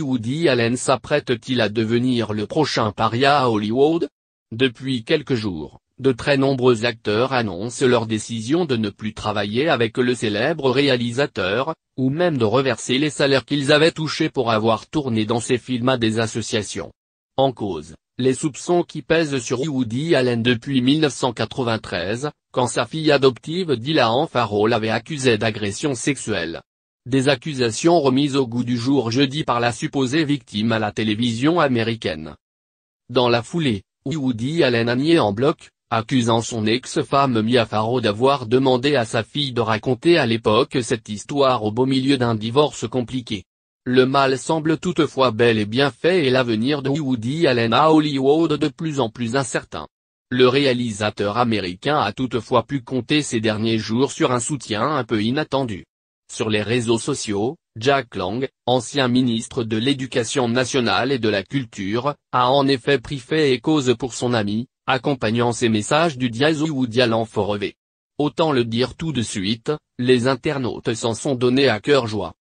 Woody Allen s'apprête-t-il à devenir le prochain paria à Hollywood Depuis quelques jours, de très nombreux acteurs annoncent leur décision de ne plus travailler avec le célèbre réalisateur, ou même de reverser les salaires qu'ils avaient touchés pour avoir tourné dans ses films à des associations. En cause, les soupçons qui pèsent sur Woody Allen depuis 1993, quand sa fille adoptive Dylan Farrell avait accusé d'agression sexuelle. Des accusations remises au goût du jour jeudi par la supposée victime à la télévision américaine. Dans la foulée, Woody Allen a nié en bloc, accusant son ex-femme Mia Farrow d'avoir demandé à sa fille de raconter à l'époque cette histoire au beau milieu d'un divorce compliqué. Le mal semble toutefois bel et bien fait et l'avenir de Woody Allen à Hollywood de plus en plus incertain. Le réalisateur américain a toutefois pu compter ces derniers jours sur un soutien un peu inattendu. Sur les réseaux sociaux, Jack Lang, ancien ministre de l'Éducation nationale et de la Culture, a en effet pris fait et cause pour son ami, accompagnant ses messages du diazou ou dialan Autant le dire tout de suite, les internautes s'en sont donnés à cœur joie.